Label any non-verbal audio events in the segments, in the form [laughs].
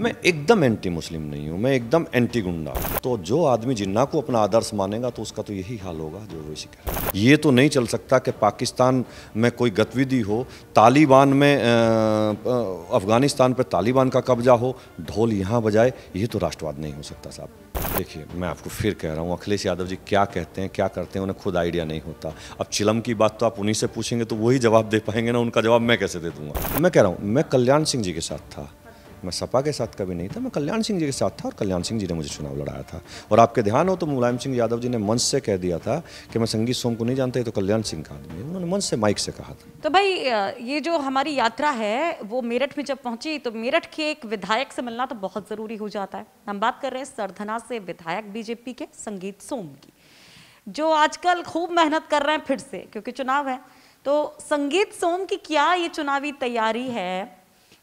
मैं एकदम anti Muslim नहीं हूँ मैं एकदम एंटी गुंडा तो जो आदमी जिन्ना को अपना आदर्श मानेगा तो उसका तो यही हाल होगा जो वैसी कह ये तो नहीं चल सकता कि पाकिस्तान में कोई गतिविधि हो तालिबान में अफ़गानिस्तान पर तालिबान का कब्जा हो ढोल यहाँ बजाए ये तो राष्ट्रवाद नहीं हो सकता साहब देखिए मैं आपको फिर कह रहा हूँ अखिलेश यादव जी क्या कहते हैं क्या करते हैं उन्हें खुद आइडिया नहीं होता अब चिलम की बात तो आप उन्हीं से पूछेंगे तो वही जवाब दे पाएंगे ना उनका जवाब मैं कैसे दे दूंगा मैं कह रहा हूँ मैं कल्याण सिंह जी के साथ था मैं सपा के साथ कभी नहीं था मैं कल्याण सिंह जी के साथ था और कल्याण सिंह जी ने मुझे चुनाव लड़ाया था और आपके ध्यान हो तो मुलायम सिंह यादव जी ने मंच से कह दिया था कि मैं संगीत सोम को नहीं जानता तो कल्याण सिंह का आदमी उन्होंने मंच से माइक से कहा था तो भाई ये जो हमारी यात्रा है वो मेरठ में जब पहुंची तो मेरठ के एक विधायक से मिलना तो बहुत ज़रूरी हो जाता है हम बात कर रहे हैं सरधना से विधायक बीजेपी के संगीत सोम की जो आजकल खूब मेहनत कर रहे हैं फिर से क्योंकि चुनाव है तो संगीत सोम की क्या ये चुनावी तैयारी है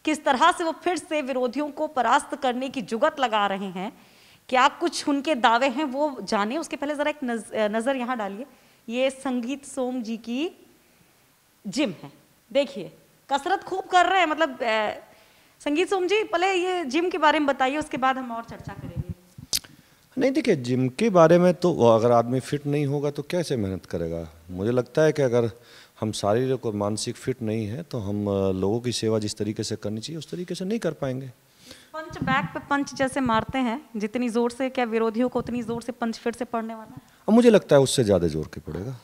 किस तरह से वो फिर से विरोधियों को परास्त करने की जुगत लगा रहे हैं क्या कुछ उनके दावे हैं वो जाने उसके पहले ज़रा एक नज़र यहां डालिए ये संगीत सोम जी की जिम है देखिए कसरत खूब कर रहे हैं मतलब संगीत सोम जी पहले ये जिम के बारे में बताइए उसके बाद हम और चर्चा करेंगे नहीं देखिए जिम के बारे में तो अगर आदमी फिट नहीं होगा तो कैसे मेहनत करेगा मुझे लगता है कि अगर हम शारीरिक और मानसिक फिट नहीं है तो हम लोगों की सेवा जिस तरीके से करनी चाहिए उस तरीके से नहीं कर पाएंगे पंच बैक पे पंच जैसे मारते हैं जितनी जोर से क्या विरोधियों को उतनी जोर से पंच फिर से पड़ने वाला अब मुझे लगता है उससे ज़्यादा जोर के पड़ेगा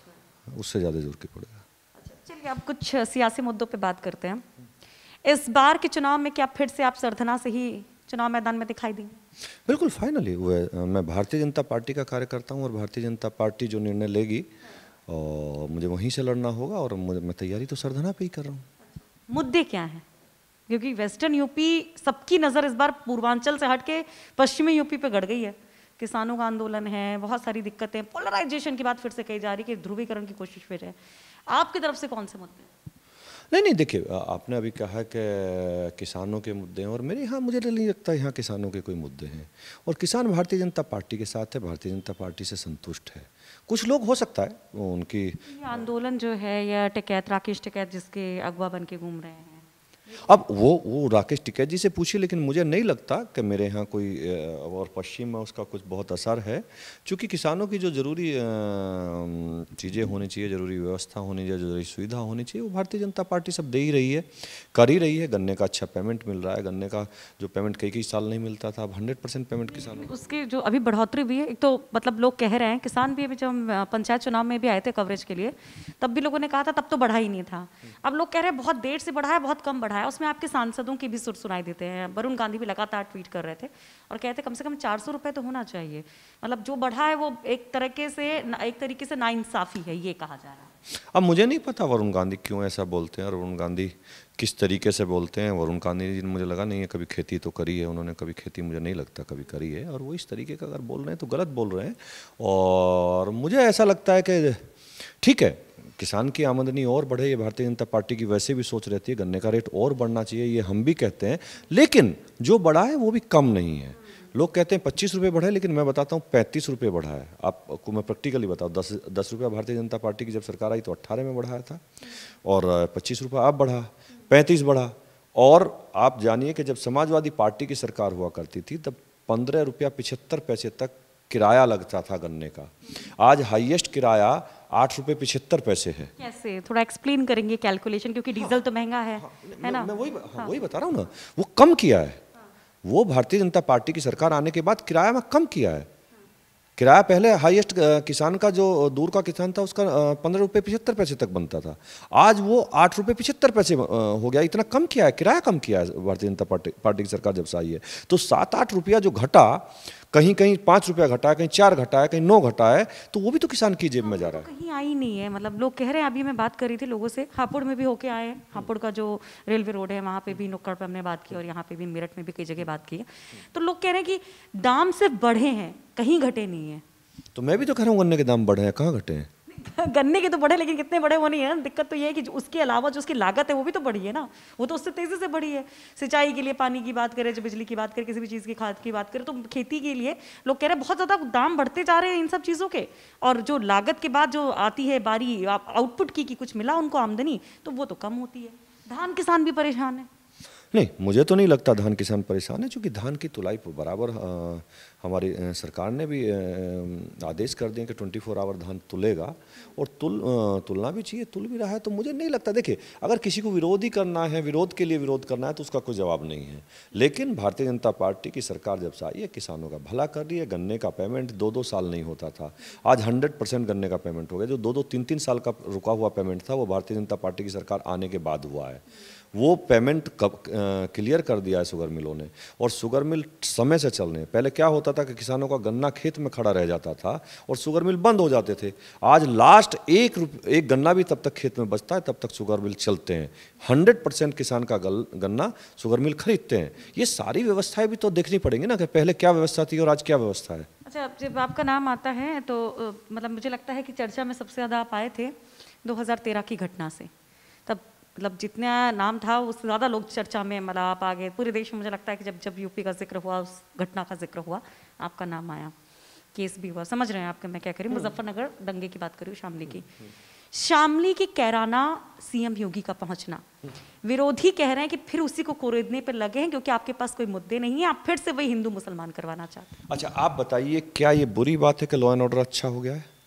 उससे ज़्यादा जोर के पड़ेगा अच्छा, चलिए अब कुछ सियासी मुद्दों पर बात करते हैं इस बार के चुनाव में क्या फिर से आप सरधना से ही चुनाव मैदान में दिखाई देंगे बिल्कुल फाइनली मैं भारतीय जनता पार्टी का कार्यकर्ता हूँ और भारतीय जनता पार्टी जो निर्णय लेगी हाँ। और मुझे वहीं से लड़ना होगा और मैं तैयारी तो सरधना पे ही कर रहा हूँ मुद्दे क्या हैं क्योंकि वेस्टर्न यूपी सबकी नज़र इस बार पूर्वांचल से हट के पश्चिमी यूपी पे गड़ गई है किसानों का आंदोलन है बहुत सारी दिक्कतें पोलराइजेशन की बात फिर से कही जा रही है कि ध्रुवीकरण की कोशिश फिर है आपकी तरफ से कौन से मुद्दे हैं नहीं नहीं देखिए आपने अभी कहा कि किसानों के मुद्दे हैं और मेरे यहाँ मुझे नहीं लगता यहाँ किसानों के कोई मुद्दे हैं और किसान भारतीय जनता पार्टी के साथ है भारतीय जनता पार्टी से संतुष्ट है कुछ लोग हो सकता है उनकी आंदोलन जो है या टिकैत राकेश टिकैत जिसके अगवा बन के घूम रहे हैं अब वो वो राकेश टिकैत जी से पूछिए लेकिन मुझे नहीं लगता कि मेरे यहाँ कोई और पश्चिम में उसका कुछ बहुत असर है क्योंकि किसानों की जो ज़रूरी चीज़ें होनी चाहिए ज़रूरी व्यवस्था होनी चाहिए ज़रूरी सुविधा होनी चाहिए वो भारतीय जनता पार्टी सब दे ही रही है कर ही रही है गन्ने का अच्छा पेमेंट मिल रहा है गन्ने का जो पेमेंट कई कई साल नहीं मिलता था अब हंड्रेड पेमेंट किसानों उसकी जो अभी बढ़ोतरी भी है एक तो मतलब लोग कह रहे हैं किसान भी अभी जब पंचायत चुनाव में भी आए थे कवरेज के लिए तब भी लोगों ने कहा था तब तो बढ़ा ही नहीं था अब लोग कह रहे हैं बहुत देर से बढ़ा है बहुत कम बढ़ा है उसमें आपके सांसदों की भी सुर सुनाई देते हैं वरुण गांधी भी लगातार ट्वीट कर रहे थे और कहते कम से कम चार सौ रुपये तो होना चाहिए मतलब जो बढ़ा है वो एक तरीके से एक तरीके से नाइंसाफ़ी है ये कहा जा रहा है अब मुझे नहीं पता वरुण गांधी क्यों ऐसा बोलते हैं और वरुण गांधी किस तरीके से बोलते हैं वरुण गांधी जी ने मुझे लगा नहीं है कभी खेती तो करी है उन्होंने कभी खेती मुझे नहीं लगता कभी करी है और वो इस तरीके का अगर बोल रहे हैं तो गलत बोल रहे हैं और मुझे ऐसा लगता है कि ठीक है किसान की आमदनी और बढ़े ये भारतीय जनता पार्टी की वैसे भी सोच रहती है गन्ने का रेट और बढ़ना चाहिए ये हम भी कहते हैं लेकिन जो बढ़ा है वो भी कम नहीं है लोग कहते हैं पच्चीस रुपये बढ़ा है लेकिन मैं बताता हूँ पैंतीस रुपये बढ़ा है आपको मैं प्रैक्टिकली बताऊँ दस दस रुपया भारतीय जनता पार्टी की जब सरकार आई तो अट्ठारह में बढ़ाया था और पच्चीस रुपये आप बढ़ा पैंतीस बढ़ा और आप जानिए कि जब समाजवादी पार्टी की सरकार हुआ करती थी तब पंद्रह रुपया पिछहत्तर पैसे तक किराया लगता था गन्ने का आज हाईएस्ट किराया आठ रुपए पिछहत्तर पैसे है कैसे थोड़ा एक्सप्लेन करेंगे कैलकुलेशन क्योंकि डीजल हाँ, तो महंगा है हाँ, है ना मैं वही हाँ, हाँ, वही बता रहा हूँ ना वो कम किया है हाँ, वो भारतीय जनता पार्टी की सरकार आने के बाद किराया में कम किया है किराया पहले हाईएस्ट किसान का जो दूर का किसान था उसका पंद्रह रुपये पिछहत्तर पैसे तक बनता था आज वो आठ रुपये पिछहत्तर पैसे हो गया इतना कम किया है किराया कम किया है भारतीय जनता पार्टी पार्टी की सरकार जब से आई है तो सात आठ रुपया जो घटा कहीं कहीं पाँच रुपया घटा है कहीं चार घटा है कहीं नौ घटा है तो वो भी तो किसान की जेब में जा रहा है कहीं आई नहीं है मतलब लोग कह रहे हैं अभी मैं बात कर रही थी लोगों से हापुड़ में भी होके आए हापुड़ का जो रेलवे रोड है वहाँ पे भी नुक्कड़ पे हमने बात की और यहाँ पे भी मेरठ में भी कई जगह बात की तो लोग कह रहे हैं कि दाम सिर्फ बढ़े हैं कहीं घटे नहीं है तो मैं भी तो कह रहा हूँ गन्ने के दाम बढ़े हैं कहाँ घटे हैं [laughs] गन्ने के तो बड़े लेकिन कितने बड़े वो नहीं है दिक्कत तो ये है कि उसके अलावा जो उसकी लागत है वो भी तो बढ़ी है ना वो तो उससे तेज़ी से बढ़ी है सिंचाई के लिए पानी की बात करें जो बिजली की बात करें किसी भी चीज़ की खाद की बात करें तो खेती के लिए लोग कह रहे हैं बहुत ज़्यादा दाम बढ़ते जा रहे हैं इन सब चीज़ों के और जो लागत के बाद जो आती है बारी आउटपुट की कि कुछ मिला उनको आमदनी तो वो तो कम होती है धान किसान भी परेशान है नहीं मुझे तो नहीं लगता धान किसान परेशान है चूँकि धान की तुलाई पर बराबर हमारी सरकार ने भी आदेश कर दिए कि 24 फोर आवर धान तुलेगा और तुल तुलना भी चाहिए तुल भी रहा है तो मुझे नहीं लगता देखिए अगर किसी को विरोध ही करना है विरोध के लिए विरोध करना है तो उसका कोई जवाब नहीं है लेकिन भारतीय जनता पार्टी की सरकार जब से आई है किसानों का भला कर रही है गन्ने का पेमेंट दो दो साल नहीं होता था आज हंड्रेड गन्ने का पेमेंट हो गया जो दो दो तीन तीन साल का रुका हुआ पेमेंट था वो भारतीय जनता पार्टी की सरकार आने के बाद हुआ है वो पेमेंट कब क्लियर कर दिया है शुगर मिलों ने और शुगर मिल समय से चलने पहले क्या होता था कि किसानों का गन्ना खेत में खड़ा रह जाता था और शुगर मिल बंद हो जाते थे आज लास्ट एक एक गन्ना भी तब तक खेत में बचता है तब तक शुगर मिल चलते हैं हंड्रेड परसेंट किसान का गल, गन्ना शुगर मिल खरीदते हैं ये सारी व्यवस्थाएं भी तो देखनी पड़ेंगी ना कि पहले क्या व्यवस्था थी और आज क्या व्यवस्था है अच्छा जब आपका नाम आता है तो मतलब मुझे लगता है कि चर्चा में सबसे ज़्यादा आप आए थे 2013 की घटना से तब मतलब जितना नाम था उससे ज़्यादा लोग चर्चा में मतलब आप आ गए पूरे देश में मुझे लगता है कि जब जब यूपी का जिक्र हुआ उस घटना का जिक्र हुआ आपका नाम आया केस भी हुआ समझ रहे हैं आपके मैं क्या करी हम्म। मुजफ्फरनगर दंगे की बात करी शामली की हम्म, हम्म। शामली की कैराना सीएम योगी का पहुंचना विरोधी कह रहे हैं कि फिर उसी को कोरेदने पर लगे हैं क्योंकि आपके पास कोई मुद्दे नहीं है आप फिर से वही हिंदू मुसलमान करवाना चाहते हैं अच्छा आप बताइए क्या ये बुरी बात है कि लॉ एंड ऑर्डर अच्छा हो गया है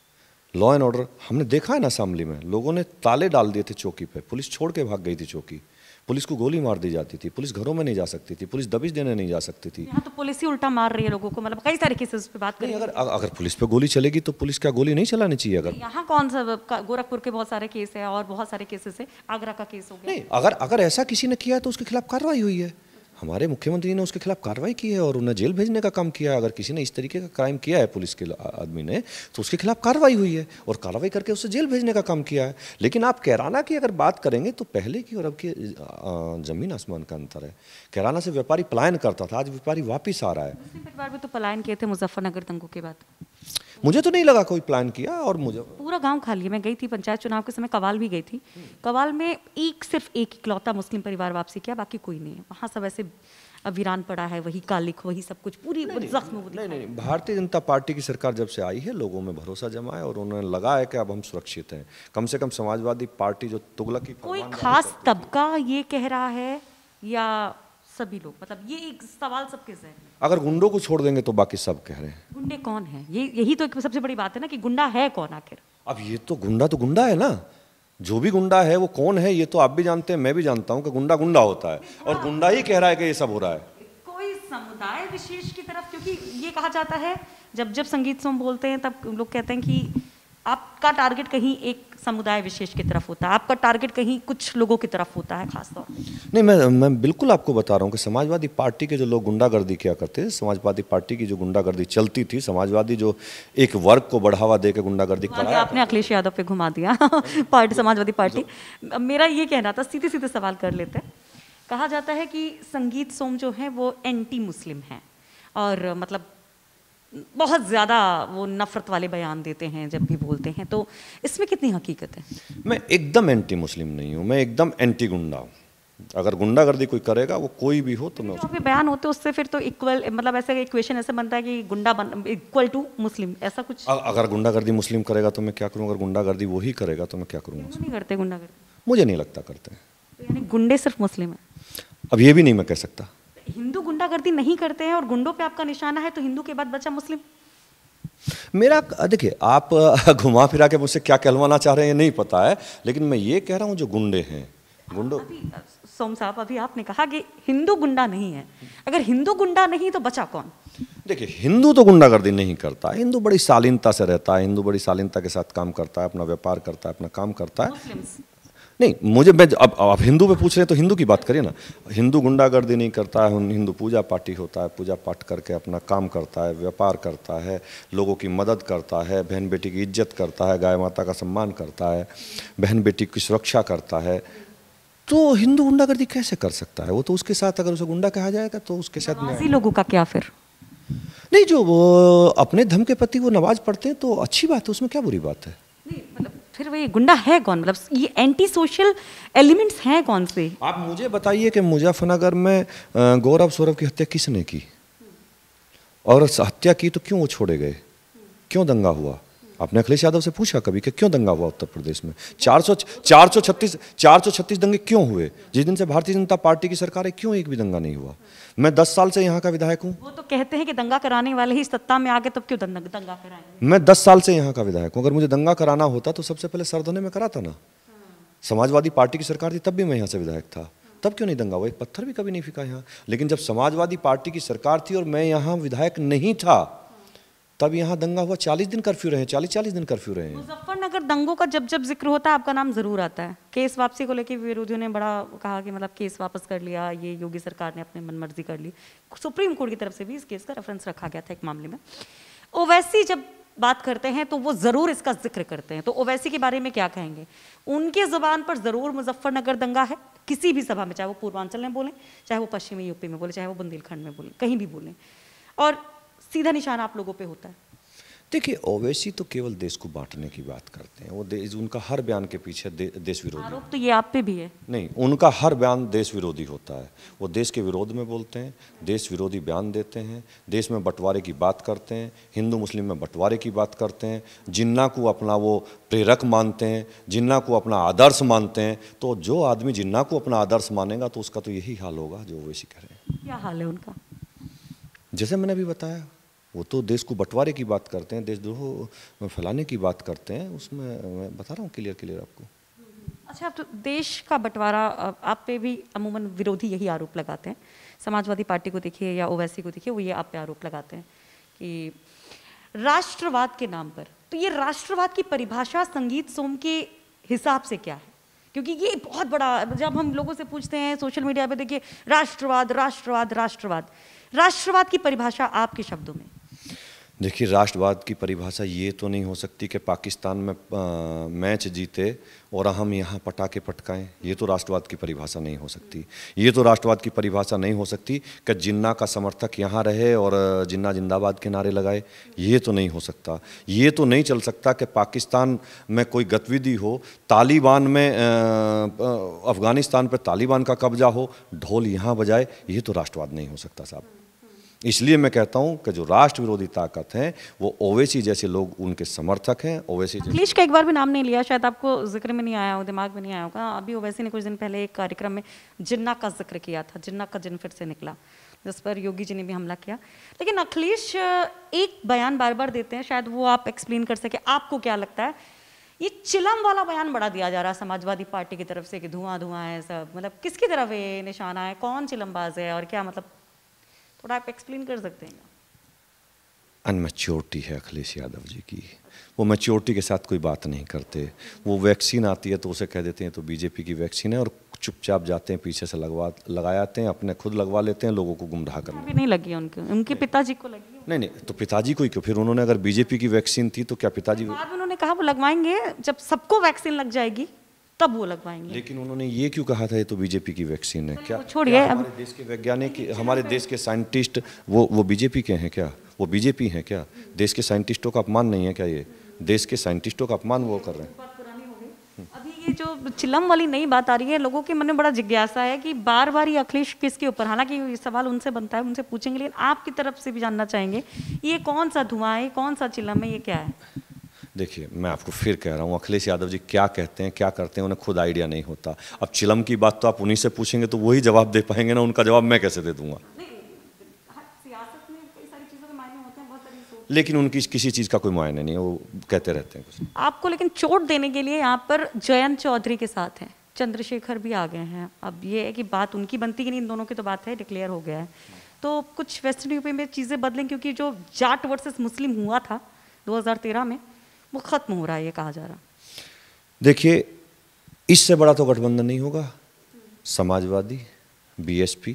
लॉ एंड ऑर्डर हमने देखा है ना असम्बली में लोगों ने ताले डाल दिए थे चौकी पे पुलिस छोड़ के भाग गई थी चौकी पुलिस को गोली मार दी जाती थी पुलिस घरों में नहीं जा सकती थी पुलिस दबिश देने नहीं जा सकती थी तो पुलिस ही उल्टा मार रही है लोगों को मतलब कई तरीके से उस पर बात करें अगर अगर पुलिस पे गोली चलेगी तो पुलिस क्या गोली नहीं चलानी चाहिए अगर यहाँ कौन सा गोरखपुर के बहुत सारे केस है और बहुत सारे केसेस है आगरा का केस हो गया नहीं अगर अगर ऐसा किसी ने किया है तो उसके खिलाफ कार्रवाई हुई है हमारे मुख्यमंत्री ने उसके खिलाफ कार्रवाई की है और उन्हें जेल भेजने का काम किया है अगर किसी ने इस तरीके का क्राइम किया है पुलिस के आदमी ने तो उसके खिलाफ कार्रवाई हुई है और कार्रवाई करके उसे जेल भेजने का काम किया है लेकिन आप कैराना की अगर बात करेंगे तो पहले की और अब की जमीन आसमान का अंतर है कैराना से व्यापारी पलायन करता था आज व्यापारी वापिस आ रहा है परिवार में तो पलायन किए थे मुजफ्फरनगर दंगों के बाद मुझे तो नहीं लगा कोई प्लान किया और मुझे पूरा गांव खाली है मैं गई थी पंचायत चुनाव के समय कवाल भी गई थी कवाल में एक सिर्फ एक इकलौता मुस्लिम परिवार वापसी किया बाकी कोई नहीं वहाँ सब ऐसे वीरान पड़ा है वही कालिक वही सब कुछ पूरी नहीं, नहीं, नहीं, नहीं भारतीय जनता पार्टी की सरकार जब से आई है लोगों में भरोसा जमा है और उन्होंने लगा है कि अब हम सुरक्षित हैं कम से कम समाजवादी पार्टी जो तुगलक की कोई खास तबका ये कह रहा है या सभी लोग मतलब ये एक सवाल सबके जहन अगर गुंडों को छोड़ देंगे तो बाकी सब कह रहे हैं गुंडे कौन है ये यही तो सबसे बड़ी बात है ना कि गुंडा है कौन आखिर अब ये तो गुंडा तो गुंडा है ना जो भी गुंडा है वो कौन है ये तो आप भी जानते हैं मैं भी जानता हूँ कि गुंडा गुंडा होता है और गुंडा ही कह रहा है कि ये सब हो रहा है कोई समुदाय विशेष की तरफ क्योंकि ये कहा जाता है जब जब संगीत सोम बोलते हैं तब लोग कहते हैं कि आपका टारगेट कहीं एक समुदाय विशेष की तरफ होता है आपका टारगेट कहीं कुछ लोगों की तरफ होता है खासतौर नहीं मैं मैं बिल्कुल आपको बता रहा हूँ कि समाजवादी पार्टी के जो लोग गुंडागर्दी किया करते थे समाजवादी पार्टी की जो गुंडागर्दी चलती थी समाजवादी जो एक वर्ग को बढ़ावा देकर गुंडागर्दी हाँ कराया आपने अखिलेश यादव पे घुमा दिया पार्टी समाजवादी पार्टी मेरा ये कहना था सीधे सीधे सवाल कर लेते हैं कहा जाता है कि संगीत सोम जो है वो एंटी मुस्लिम है और मतलब बहुत ज़्यादा वो नफ़रत वाले बयान देते हैं जब भी बोलते हैं तो इसमें कितनी हकीकत है मैं एकदम एंटी मुस्लिम नहीं हूँ मैं एकदम एंटी गुंडा हूँ अगर गुंडागर्दी कोई करेगा वो कोई भी हो तो मैं उसमें बयान होते उससे फिर तो इक्वल मतलब ऐसे इक्वेशन ऐसे बनता है कि गुंडा बन इक्वल टू मुस्लिम ऐसा कुछ अ, अगर गुंडागर्दी मुस्लिम करेगा तो मैं क्या करूँगा अगर गुंडागर्दी वो ही करेगा तो मैं क्या करूँगा नहीं करते गुंडागर्दी मुझे नहीं लगता करते हैं तो यानी गुंडे सिर्फ मुस्लिम है अब ये भी नहीं मैं कह सकता हिंदू गुंडागर्दी नहीं करते हैं और गुंडों पे आपका निशाना है तो हिंदू के बाद बचा मुस्लिम मेरा देखिए आप [laughs] घुमा फिरा के मुझसे क्या कहलवाना चाह रहे हैं नहीं पता है लेकिन मैं ये कह रहा हूँ जो गुंडे हैं गुंडो सोम साहब अभी आपने कहा कि हिंदू गुंडा नहीं है अगर हिंदू गुंडा नहीं तो बचा कौन देखिए हिंदू तो गुंडागर्दी नहीं करता हिंदू बड़ी शालीनता से रहता है हिंदू बड़ी शालीनता के साथ काम करता है अपना व्यापार करता है अपना काम करता है नहीं मुझे मैं अब आप हिंदू पे पूछ रहे हैं तो हिंदू की बात करिए ना हिंदू गुंडागर्दी नहीं करता है हिंदू पूजा पार्टी होता है पूजा पाठ करके अपना काम करता है व्यापार करता है लोगों की मदद करता है बहन बेटी की इज्जत करता है गाय माता का सम्मान करता है बहन बेटी की सुरक्षा करता है तो हिंदू गुंडागर्दी कैसे कर सकता है वो तो उसके साथ अगर उसे गुंडा कहा जाएगा तो उसके साथ लोगों का क्या फिर नहीं जो वो अपने धर्म के प्रति वो नमाज पढ़ते हैं तो अच्छी बात है उसमें क्या बुरी बात है नहीं मतलब फिर वही गुंडा है कौन मतलब ये एंटी सोशल एलिमेंट्स हैं कौन से आप मुझे बताइए कि मुजफ्फरनगर में गौरव सौरभ की हत्या किसने की और हत्या की तो क्यों वो छोड़े गए क्यों दंगा हुआ आपने अखिलेश यादव से पूछा कभी कि क्यों दंगा हुआ उत्तर प्रदेश में चार चार सौ सौ छत्तीस चार सौ छत्तीस दंगे क्यों हुए जिस दिन से भारतीय जनता पार्टी की सरकार है क्यों एक भी दंगा नहीं हुआ मैं दस साल से यहाँ का विधायक हूँ वो तो कहते हैं कि दंगा कराने वाले ही सत्ता में आगे गए तब क्यों दंगा कराएंगे मैं दस साल से यहाँ का विधायक हूँ अगर मुझे दंगा कराना होता तो सबसे पहले सरधने में कराता ना समाजवादी पार्टी की सरकार थी तब भी मैं यहाँ से विधायक था तब क्यों नहीं दंगा हुआ एक पत्थर भी कभी नहीं फेंका यहाँ लेकिन जब समाजवादी पार्टी की सरकार थी और मैं यहाँ विधायक नहीं था तब यहाँ दंगा हुआ चालीस दिन कर्फ्यू रहे चालीस चालीस दिन कर्फ्यू रहे मुजफ्फरनगर दंगों का जब जब जिक्र होता है आपका नाम जरूर आता है केस वापसी को लेकर विरोधियों ने बड़ा कहा कि मतलब केस वापस कर लिया ये योगी सरकार ने अपने मनमर्जी कर ली सुप्रीम कोर्ट की तरफ से भी इस केस का रेफरेंस रखा गया था एक मामले में ओवैसी जब बात करते हैं तो वो ज़रूर इसका जिक्र करते हैं तो ओवैसी के बारे में क्या कहेंगे उनके ज़ुबान पर ज़रूर मुजफ्फरनगर दंगा है किसी भी सभा में चाहे वो पूर्वांचल में बोले चाहे वो पश्चिमी यूपी में बोले चाहे वो बुंदेलखंड में बोले कहीं भी बोले और सीधा निशान आप लोगों पे होता है देखिए ओवैसी तो केवल देश को बांटने की बात करते हैं वो देश उनका हर बयान के पीछे दे, देश विरोधी आरोप तो ये आप पे भी है नहीं उनका हर बयान देश विरोधी होता है वो देश के विरोध में बोलते हैं देश विरोधी बयान देते हैं देश में बंटवारे की बात करते हैं हिंदू मुस्लिम में बंटवारे की बात करते हैं जिन्ना को अपना वो प्रेरक मानते हैं जिन्ना को अपना आदर्श मानते हैं तो जो आदमी जिन्ना को अपना आदर्श मानेगा तो उसका तो यही हाल होगा जो ओवैसी कह रहे हैं क्या हाल है उनका जैसे मैंने अभी बताया वो तो देश को बंटवारे की बात करते हैं देशद्रोह फैलाने की बात करते हैं उसमें मैं बता रहा हूँ क्लियर क्लियर आपको अच्छा आप तो देश का बंटवारा आप पे भी अमूमन विरोधी यही आरोप लगाते हैं समाजवादी पार्टी को देखिए या ओवैसी को देखिए वो ये आप पे आरोप लगाते हैं कि राष्ट्रवाद के नाम पर तो ये राष्ट्रवाद की परिभाषा संगीत सोम के हिसाब से क्या है क्योंकि ये बहुत बड़ा जब हम लोगों से पूछते हैं सोशल मीडिया पे देखिए राष्ट्रवाद राष्ट्रवाद राष्ट्रवाद राष्ट्रवाद की परिभाषा आपके शब्दों में देखिए राष्ट्रवाद की परिभाषा ये तो नहीं हो सकती कि पाकिस्तान में आ, मैच जीते और हम यहाँ पटाके पटकाएं ये तो राष्ट्रवाद की परिभाषा नहीं हो सकती ये तो राष्ट्रवाद की परिभाषा नहीं हो सकती कि जिन्ना का समर्थक यहाँ रहे और जिन्ना जिंदाबाद के नारे लगाए ये तो नहीं हो सकता ये तो नहीं चल सकता कि पाकिस्तान में कोई गतिविधि हो तालिबान में अफ़गानिस्तान पर तालिबान का कब्जा हो ढोल यहाँ बजाए ये तो राष्ट्रवाद नहीं हो सकता साहब इसलिए मैं कहता हूं कि जो राष्ट्र विरोधी ताकत है वो ओवैसी जैसे लोग उनके समर्थक हैं ओवैसी अखिलेश का एक बार भी नाम नहीं लिया शायद आपको जिक्र में नहीं आया हो दिमाग में नहीं आया होगा अभी ओवैसी ने कुछ दिन पहले एक कार्यक्रम में जिन्ना का जिक्र किया था जिन्ना का जिन फिर से निकला जिस पर योगी जी ने भी हमला किया लेकिन अखिलेश एक बयान बार बार देते हैं शायद वो आप एक्सप्लेन कर सके आपको क्या लगता है ये चिलम वाला बयान बड़ा दिया जा रहा है समाजवादी पार्टी की तरफ से कि धुआं धुआं है सब मतलब किसकी तरफ ये निशाना है कौन चिलमबाज है और क्या मतलब थोड़ा आप एक्सप्लेन कर सकते हैं अनमेच्योरिटी है अखिलेश यादव जी की वो मेच्योरिटी के साथ कोई बात नहीं करते वो वैक्सीन आती है तो उसे कह देते हैं तो बीजेपी की वैक्सीन है और चुपचाप जाते हैं पीछे से लगवा लगाते हैं अपने खुद लगवा लेते हैं लोगों को गुमराह करने नहीं लगी उनके उनके पिताजी को लगी नहीं नहीं तो पिताजी को ही क्यों फिर उन्होंने अगर बीजेपी की वैक्सीन थी तो क्या पिताजी उन्होंने कहा वो लगवाएंगे जब सबको वैक्सीन लग जाएगी तब वो लगवाएंगे लेकिन उन्होंने ये क्यों कहा था ये तो बीजेपी की वैक्सीन है क्या छोड़िए हमारे देश के वैज्ञानिक हमारे देश के साइंटिस्ट वो वो बीजेपी के हैं क्या वो बीजेपी हैं क्या देश के साइंटिस्टों का अपमान नहीं है क्या ये देश के साइंटिस्टों का अपमान वो कर रहे हैं ये जो चिलम वाली नई बात आ रही है लोगों के मन में बड़ा जिज्ञासा है कि बार बार ये अखिलेश किसके ऊपर हालांकि ये सवाल उनसे बनता है उनसे पूछेंगे लेकिन आपकी तरफ से भी जानना चाहेंगे ये कौन सा धुआं है कौन सा चिलम है ये क्या है देखिए मैं आपको फिर कह रहा हूँ अखिलेश यादव जी क्या कहते हैं क्या करते हैं उन्हें खुद आइडिया नहीं होता अब चिलम की बात तो आप उन्हीं से पूछेंगे तो वही जवाब दे पाएंगे ना उनका जवाब मैं कैसे दे दूंगा लेकिन उनकी किसी चीज़ का कोई मायने नहीं है वो कहते रहते हैं आपको लेकिन चोट देने के लिए यहाँ पर जयंत चौधरी के साथ हैं चंद्रशेखर भी आ गए हैं अब ये है कि बात उनकी बनती ही नहीं इन दोनों की तो बात है डिक्लेयर हो गया है तो कुछ वेस्टर्न यूपी में चीज़ें बदलें क्योंकि जो जाट वर्सेस मुस्लिम हुआ था 2013 में वो ख़त्म हो रहा है ये कहा जा रहा देखिए इससे बड़ा तो गठबंधन नहीं होगा समाजवादी बीएसपी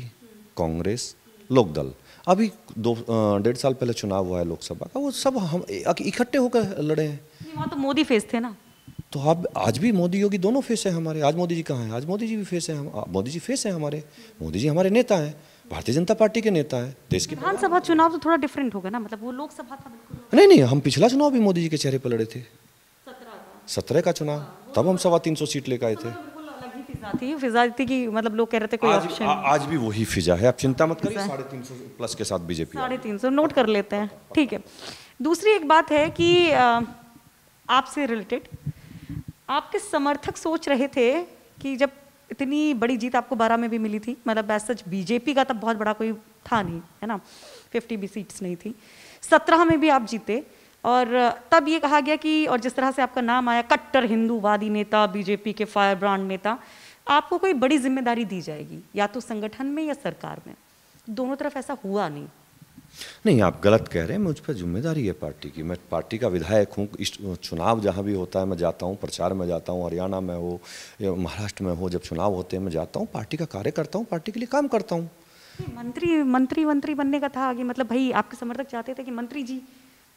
कांग्रेस लोकदल अभी दो डेढ़ साल पहले चुनाव हुआ है लोकसभा का वो सब हम इकट्ठे होकर लड़े हैं वहाँ तो मोदी फेस थे ना तो अब आज भी मोदी योगी दोनों फेस हैं हमारे आज मोदी जी कहाँ हैं आज मोदी जी भी फेस हैं हम मोदी जी फेस हैं हमारे मोदी जी हमारे नेता हैं भारतीय जनता पार्टी के नेता हैं देश के विधानसभा चुनाव तो थोड़ा डिफरेंट होगा ना मतलब वो लोकसभा था बिल्कुल नहीं नहीं हम पिछला चुनाव भी मोदी जी के चेहरे पर लड़े थे सत्रह का चुनाव तब हम सवा तीन सौ सीट लेकर आए थे तो मतलब थी फिजा थी कि मतलब लोग कह रहे थे कोई आज, ऑप्शन आज भी वही फिजा है आप चिंता मत करिए साढ़े तीन सौ प्लस के साथ बीजेपी साढ़े तीन सौ नोट कर लेते हैं ठीक है दूसरी एक बात है कि आपसे रिलेटेड आपके समर्थक सोच रहे थे कि जब इतनी बड़ी जीत आपको बारह में भी मिली थी मतलब एज सच बीजेपी का तब बहुत बड़ा कोई था नहीं है ना फिफ्टी भी सीट्स नहीं थी सत्रह में भी आप जीते और तब ये कहा गया कि और जिस तरह से आपका नाम आया कट्टर हिंदूवादी नेता बीजेपी के फायर ब्रांड नेता आपको कोई बड़ी जिम्मेदारी दी जाएगी या तो संगठन में या सरकार में दोनों तरफ ऐसा हुआ नहीं नहीं आप गलत कह रहे हैं मुझ पर जिम्मेदारी है पार्टी की मैं पार्टी का विधायक हूँ चुनाव जहाँ भी होता है मैं जाता हूँ प्रचार में जाता हूँ हरियाणा में हो या महाराष्ट्र में हो जब चुनाव होते हैं मैं जाता हूँ पार्टी का कार्य करता हूँ पार्टी के लिए काम करता हूँ मंत्री मंत्री मंत्री बनने का था आगे मतलब भाई आपके समर्थक चाहते थे कि मंत्री जी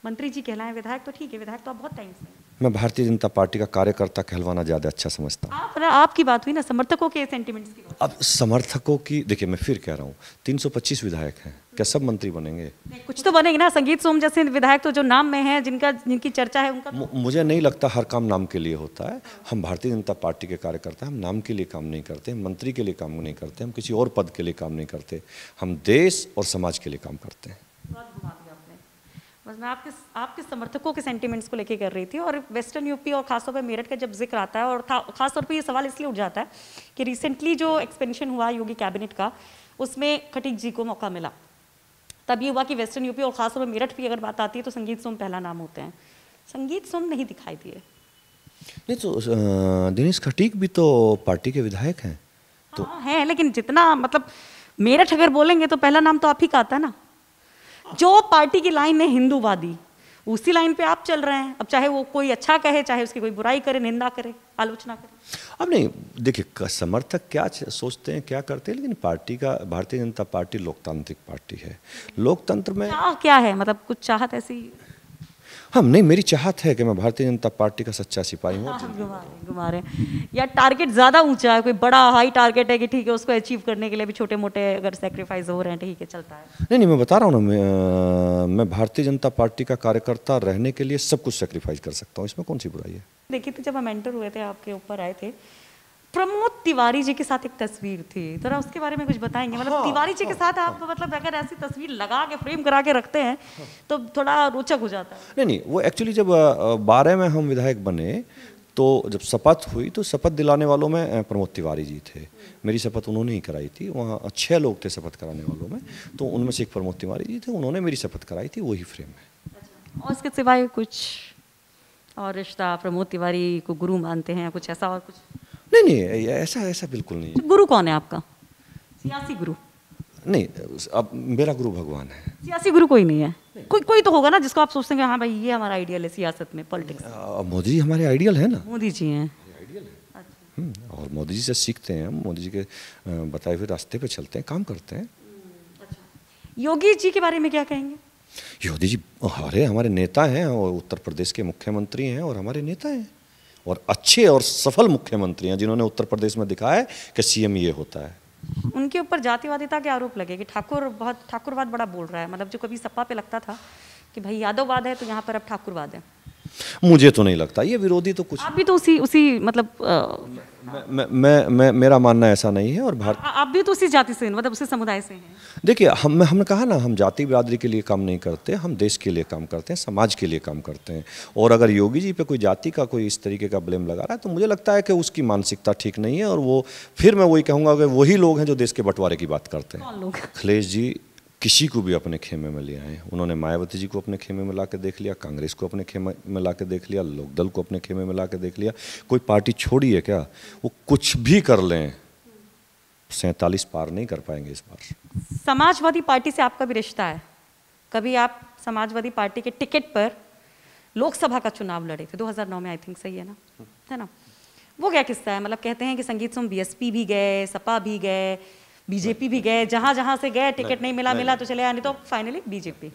मंत्री जी कहलाएं विधायक तो ठीक है विधायक तो आप बहुत टाइम से मैं भारतीय जनता पार्टी का कार्यकर्ता कहलवाना ज़्यादा अच्छा समझता हूँ आप आपकी बात हुई ना समर्थकों के सेंटिमेंट्स की अब समर्थकों की देखिए मैं फिर कह रहा हूँ 325 विधायक हैं क्या सब मंत्री बनेंगे कुछ तो बनेंगे ना संगीत सोम जैसे विधायक तो जो नाम में हैं जिनका जिनकी चर्चा है उनका तो... मुझे नहीं लगता हर काम नाम के लिए होता है हम भारतीय जनता पार्टी के कार्यकर्ता हम नाम के लिए काम नहीं करते मंत्री के लिए काम नहीं करते हम किसी और पद के लिए काम नहीं करते हम देश और समाज के लिए काम करते हैं बस मैं आपके आपके समर्थकों के सेंटीमेंट्स को लेके कर रही थी और वेस्टर्न यूपी और खासतौर पर मेरठ का जब जिक्र आता है और खासतौर पर ये सवाल इसलिए उठ जाता है कि रिसेंटली जो एक्सपेंशन हुआ योगी कैबिनेट का उसमें खटीक जी को मौका मिला तब ये हुआ कि वेस्टर्न यूपी और ख़ासतौर पर मेरठ की अगर बात आती है तो संगीत सोम पहला नाम होते हैं संगीत सोम नहीं दिखाई दिए नहीं तो दिनेश खटीक भी तो पार्टी के विधायक हैं तो हाँ, हैं लेकिन जितना मतलब मेरठ अगर बोलेंगे तो पहला नाम तो आप ही का आता है ना जो पार्टी की लाइन है हिंदूवादी उसी लाइन पे आप चल रहे हैं अब चाहे वो कोई अच्छा कहे चाहे उसकी कोई बुराई करे निंदा करे आलोचना करे अब नहीं देखिए समर्थक क्या सोचते हैं क्या करते हैं लेकिन पार्टी का भारतीय जनता पार्टी लोकतांत्रिक पार्टी है लोकतंत्र में क्या है मतलब कुछ चाहत ऐसी हम हाँ, नहीं मेरी चाहत है कि मैं भारतीय जनता पार्टी का सच्चा सिपाही हूँ यार हाँ, हाँ, या टारगेट ज़्यादा ऊंचा है कोई बड़ा हाई टारगेट है कि ठीक है उसको अचीव करने के लिए भी छोटे मोटे अगर सेक्रीफाइस हो रहे हैं ठीक है चलता है नहीं नहीं मैं बता रहा हूँ ना मैं, मैं भारतीय जनता पार्टी का कार्यकर्ता रहने के लिए सब कुछ सेक्रीफाइस कर सकता हूँ इसमें कौन सी बुराई है देखिए तो जब हम एंटर हुए थे आपके ऊपर आए थे प्रमोद तिवारी जी के साथ एक तस्वीर थी तो उसके बारे में कुछ बताएंगे मतलब हाँ, तिवारी जी के हाँ, साथ हाँ, आप मतलब अगर ऐसी तस्वीर लगा के फ्रेम करा के रखते हैं हाँ। तो थोड़ा रोचक हो जाता है नहीं नहीं वो एक्चुअली जब बारह में हम विधायक बने तो जब शपथ हुई तो शपथ दिलाने वालों में प्रमोद तिवारी जी थे मेरी शपथ उन्होंने ही कराई थी वहाँ छः लोग थे शपथ कराने वालों में तो उनमें से एक प्रमोद तिवारी जी थे उन्होंने मेरी शपथ कराई थी वही फ्रेम है अच्छा, और इसके सिवाय कुछ और रिश्ता प्रमोद तिवारी को गुरु मानते हैं कुछ ऐसा और कुछ नहीं नहीं ऐसा ऐसा बिल्कुल नहीं तो गुरु कौन है आपका सियासी गुरु नहीं अब मेरा गुरु भगवान है सियासी गुरु कोई नहीं है नहीं। कोई कोई तो होगा ना जिसको आप सोचते हैं हाँ भाई ये हमारा आइडियल है सियासत में पॉलिटिक्स मोदी जी हमारे आइडियल है ना मोदी जी हैं हम्म, और मोदी जी से सीखते हैं हम मोदी जी के बताए हुए रास्ते पे चलते हैं काम करते हैं हम्म, अच्छा। योगी जी के बारे में क्या कहेंगे योगी जी अरे हमारे नेता हैं और उत्तर प्रदेश के मुख्यमंत्री हैं और हमारे नेता हैं और अच्छे और सफल मुख्यमंत्री हैं जिन्होंने उत्तर प्रदेश में दिखा है कि सीएम ये होता है उनके ऊपर जातिवादिता के आरोप लगे कि ठाकुर बहुत ठाकुरवाद बड़ा बोल रहा है मतलब जो कभी सपा पे लगता था कि भाई यादववाद है तो यहाँ पर अब ठाकुरवाद है मुझे तो नहीं लगता ये विरोधी तो कुछ आप भी तो उसी उसी मतलब आ... मैं, मैं, मैं मेरा मानना ऐसा नहीं है और भारत आप भी तो उसी जाति से मतलब उसी समुदाय से हैं देखिए हम हमने कहा ना हम जाति बिरादरी के लिए काम नहीं करते हम देश के लिए काम करते हैं समाज के लिए काम करते हैं और अगर योगी जी पे कोई जाति का कोई इस तरीके का ब्लेम लगा रहा है तो मुझे लगता है कि उसकी मानसिकता ठीक नहीं है और वो फिर मैं वही कहूँगा कि वही लोग हैं जो देश के बंटवारे की बात करते हैं अखिलेश जी किसी को भी अपने खेमे में ले आए उन्होंने मायावती जी को अपने खेमे में ला के देख लिया कांग्रेस को अपने खेमे में ला के देख लिया लोकदल को अपने खेमे में ला के देख लिया कोई पार्टी छोड़ी है क्या वो कुछ भी कर लें सैतालीस पार नहीं कर पाएंगे इस बार समाजवादी पार्टी से आपका भी रिश्ता है कभी आप समाजवादी पार्टी के टिकट पर लोकसभा का चुनाव लड़े थे 2009 में आई थिंक सही है ना हम्म। है ना वो क्या किस्सा है मतलब कहते हैं कि संगीत से बी भी गए सपा भी गए बीजेपी भी गए जहाँ जहाँ से गए टिकट नहीं मिला मिला तो चले आने तो फाइनली बीजेपी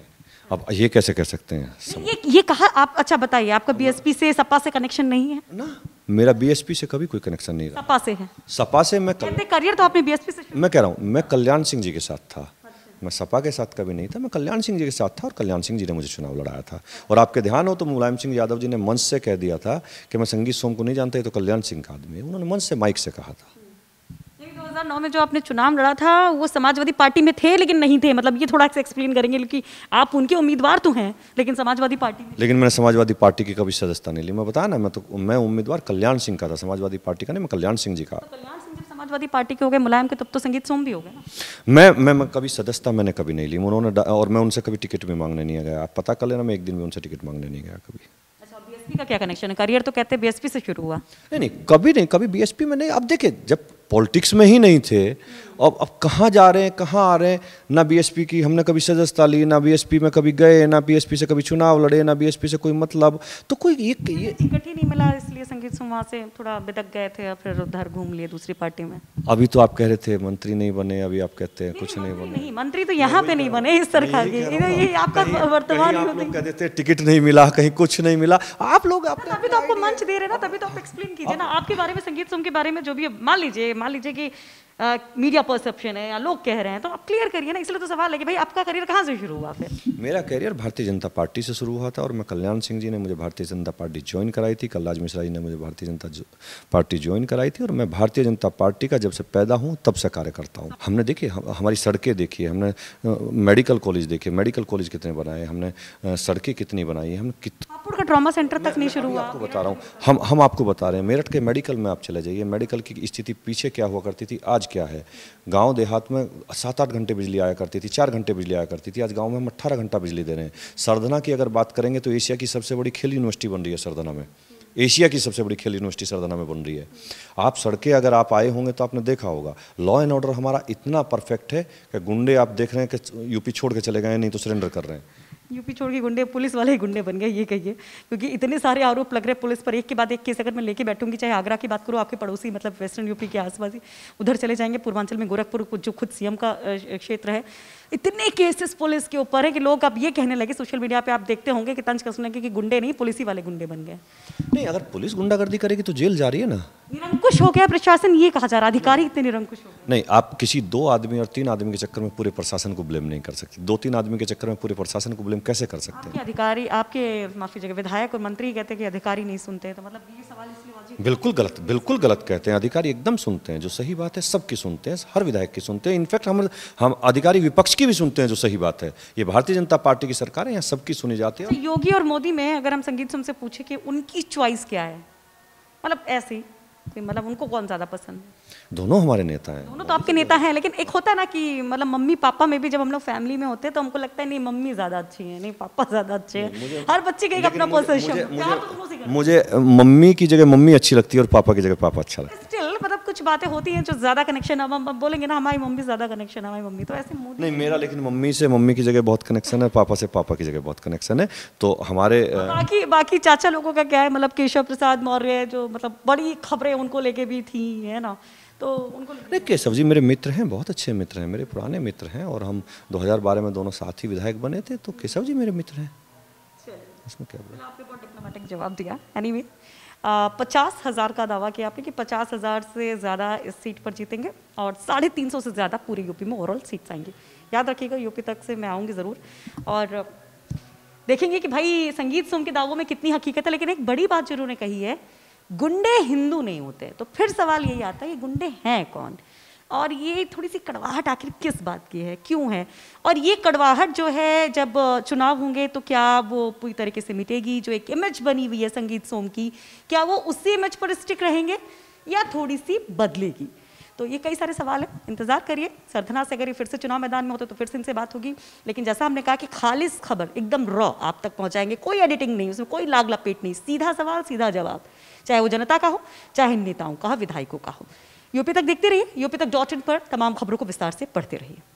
अब ये कैसे कह सकते हैं ये ये कहा आप अच्छा बताइए आपका बीएसपी से सपा से कनेक्शन नहीं है ना मेरा बीएसपी से कभी कोई कनेक्शन नहीं रहा सपा से है सपा से मैं कल... करियर तो आपने बीएसपी से मैं कह रहा हूँ मैं कल्याण सिंह जी के साथ था मैं सपा के साथ कभी नहीं था मैं कल्याण सिंह जी के साथ था और कल्याण सिंह जी ने मुझे चुनाव लड़ाया था और आपके ध्यान हो तो मुलायम सिंह यादव जी ने मंच से कह दिया था कि मैं संगीत सोम को नहीं जानता ये तो कल्याण सिंह का आदमी है उन्होंने मंच से माइक से कहा था 2009 में जो आपने चुनाव लड़ा था वो समाजवादी पार्टी में थे लेकिन नहीं थे मतलब ये थोड़ा एक्सप्लेन करेंगे क्योंकि आप उनके उम्मीदवार तो हैं लेकिन समाजवादी पार्टी में लेकिन मैंने समाजवादी पार्टी की कभी सदस्यता नहीं ली मैं बताया ना मैं तो मैं उम्मीदवार कल्याण सिंह का था समाजवादी पार्टी का नहीं मैं कल्याण सिंह जी का तो कल्याण सिंह जब समाजवादी पार्टी के हो गए मुलायम के तब तो संगीत सोम भी हो गए मैं मैं मैं कभी सदस्यता मैंने कभी नहीं ली उन्होंने और मैं उनसे कभी टिकट भी मांगने नहीं गया आप पता कर लेना मैं एक दिन भी उनसे टिकट मांगने नहीं गया कभी बीएसपी अच्छा, का क्या कनेक्शन है करियर तो कहते हैं बीएसपी से शुरू हुआ नहीं नहीं कभी नहीं कभी बीएसपी में नहीं अब देखिए जब पॉलिटिक्स में ही नहीं थे अब अब कहाँ जा रहे हैं कहाँ आ रहे हैं ना बीएसपी की हमने कभी सदस्यता ली ना बीएसपी में कभी गए ना बीएसपी से कभी चुनाव लड़े ना बीएसपी से कोई मतलब तो कोई ये टिकट ही नहीं मिला इसलिए संगीत सुन वहाँ से थोड़ा बिदक गए थे या फिर उधर घूम लिए दूसरी पार्टी में अभी तो आप कह रहे थे मंत्री नहीं बने अभी आप कहते हैं कुछ नहीं बने नहीं मंत्री तो यहाँ पे नहीं बने इस सरकार के आपका वर्तमान मतलब कहते टिकट नहीं मिला कहीं कुछ नहीं मिला आप लोग तभी तो आपको मंच दे रहे ना तभी तो आप एक्सप्लेन कीजिए ना आपके बारे में संगीत सुन के बारे में जो भी मान लीजिए मान लीजिए कि मीडिया परसेप्शन है या लोग कह रहे हैं तो आप क्लियर करिए ना इसलिए तो सवाल है कि भाई आपका करियर कहाँ से शुरू हुआ फिर मेरा करियर भारतीय जनता पार्टी से शुरू हुआ था और मैं कल्याण सिंह जी ने मुझे भारतीय जनता पार्टी ज्वाइन कराई थी कलराज मिश्रा जी ने मुझे भारतीय जनता पार्टी ज्वाइन कराई थी और मैं भारतीय जनता पार्टी का जब से पैदा हूँ तब से कार्यकर्ता हूँ हमने देखिए हमारी सड़कें देखी हमने मेडिकल कॉलेज देखे मेडिकल कॉलेज कितने बनाए हमने सड़कें कितनी बनाई हमने नागपुर का ट्रॉमा सेंटर तक नहीं शुरू हुआ आपको बता रहा हूँ हम हम आपको बता रहे हैं मेरठ के मेडिकल में आप चले जाइए मेडिकल की स्थिति पीछे क्या हुआ करती थी आज क्या है गाँव देहात में सात आठ घंटे बिजली आया करती थी चार घंटे बिजली आया करती थी आज गाँव में हम अट्ठारह घंटा बिजली दे रहे हैं सरधना की अगर बात करेंगे तो एशिया की सबसे बड़ी खेल यूनिवर्सिटी बन रही है सरधना में एशिया की सबसे बड़ी खेल यूनिवर्सिटी सरदाना में बन रही है आप सड़कें अगर आप आए होंगे तो आपने देखा होगा लॉ एंड ऑर्डर हमारा इतना परफेक्ट है कि गुंडे आप देख रहे हैं कि यूपी छोड़ के चले गए नहीं तो सरेंडर कर रहे हैं यूपी छोड़ के गुंडे पुलिस वाले ही गुंडे बन गए ये कहिए क्योंकि इतने सारे आरोप लग रहे पुलिस पर एक के बाद एक केस अगर मैं लेके बैठूंगी चाहे आगरा की बात करूँ आपके पड़ोसी मतलब वेस्टर्न यूपी के आसपास ही उधर चले जाएंगे पूर्वांचल में गोरखपुर जो खुद सीएम का क्षेत्र है इतने केसेस पुलिस के ऊपर है कि लोग अब ये कहने लगे सोशल मीडिया पे आप देखते होंगे कि तंज कसने के कि गुंडे नहीं पुलिस ही वाले गुंडे बन गए नहीं अगर पुलिस गुंडागर्दी करेगी तो जेल जा रही है ना निरंकुश हो गया प्रशासन ये कहा जा रहा अधिकारी इतने निरंकुश हो गया। नहीं आप किसी दो आदमी और तीन आदमी के चक्कर में पूरे प्रशासन को ब्लेम नहीं कर सकते दो तीन आदमी के चक्कर में पूरे प्रशासन को ब्लेम कैसे कर सकते हैं अधिकारी आपके माफी जगह विधायक और मंत्री कहते हैं कि अधिकारी नहीं सुनते तो मतलब ये बिल्कुल गलत बिल्कुल गलत कहते हैं अधिकारी एकदम सुनते हैं जो सही बात है सबकी सुनते हैं हर विधायक की सुनते हैं इनफैक्ट हम हम अधिकारी विपक्ष की भी सुनते हैं जो सही बात है ये भारतीय जनता पार्टी की सरकार है यहाँ सबकी सुनी जाती है अच्छा, योगी और मोदी में अगर हम संगीत से पूछे कि उनकी चॉइस क्या है मतलब ऐसी मतलब उनको कौन ज़्यादा पसंद है दोनों हमारे नेता हैं दोनों तो आपके नेता हैं लेकिन एक होता है ना कि मतलब मम्मी पापा में भी जब हम लोग फैमिली में होते हैं तो हमको लगता है नहीं मम्मी ज़्यादा अच्छी है नहीं पापा ज़्यादा अच्छे हैं हर बच्चे का एक अपना पोजिशन मुझे मम्मी की जगह मम्मी अच्छी लगती है और पापा की जगह पापा अच्छा लगता है कुछ बातें होती हैं जो ज़्यादा कनेक्शन अब हम बोलेंगे ना हमारी मम्मी ज़्यादा कनेक्शन है हमारी मम्मी तो ऐसे मूड नहीं मेरा लेकिन मम्मी से मम्मी की जगह बहुत कनेक्शन है पापा से पापा की जगह बहुत कनेक्शन है तो हमारे बाकी बाकी चाचा लोगों का क्या है मतलब केशव प्रसाद मौर्य जो मतलब बड़ी खबरें उनको लेके भी थी है ना तो उनको नहीं केशव जी मेरे मित्र हैं बहुत अच्छे मित्र हैं मेरे पुराने मित्र हैं और हम 2012 में दोनों साथ ही विधायक बने थे तो केशव जी मेरे मित्र हैं इसमें क्या आपने बहुत डिप्लोमेटिक जवाब दिया एनीवे anyway, पचास हज़ार का दावा किया आपने कि पचास हज़ार से ज़्यादा इस सीट पर जीतेंगे और साढ़े तीन सौ से ज़्यादा पूरे यूपी में ओवरऑल सीट्स आएंगे याद रखिएगा यूपी तक से मैं आऊँगी ज़रूर और देखेंगे कि भाई संगीत सोम के दावों में कितनी हकीकत है लेकिन एक बड़ी बात जो उन्होंने कही है गुंडे हिंदू नहीं होते तो फिर सवाल यही आता है कि गुंडे हैं कौन और ये थोड़ी सी कड़वाहट आखिर किस बात की है क्यों है और ये कड़वाहट जो है जब चुनाव होंगे तो क्या वो पूरी तरीके से मिटेगी जो एक इमेज बनी हुई है संगीत सोम की क्या वो उसी इमेज पर स्टिक रहेंगे या थोड़ी सी बदलेगी तो ये कई सारे सवाल हैं इंतज़ार करिए सरधना से अगर ये फिर से चुनाव मैदान में होते तो फिर से इनसे बात होगी लेकिन जैसा हमने कहा कि खालिश खबर एकदम रॉ आप तक पहुंचाएंगे कोई एडिटिंग नहीं उसमें कोई लाग लपेट नहीं सीधा सवाल सीधा जवाब चाहे वो जनता का हो चाहे नेताओं का हो विधायकों का हो यूपी तक देखते रहिए यूपी तक डॉट इन पर तमाम खबरों को विस्तार से पढ़ते रहिए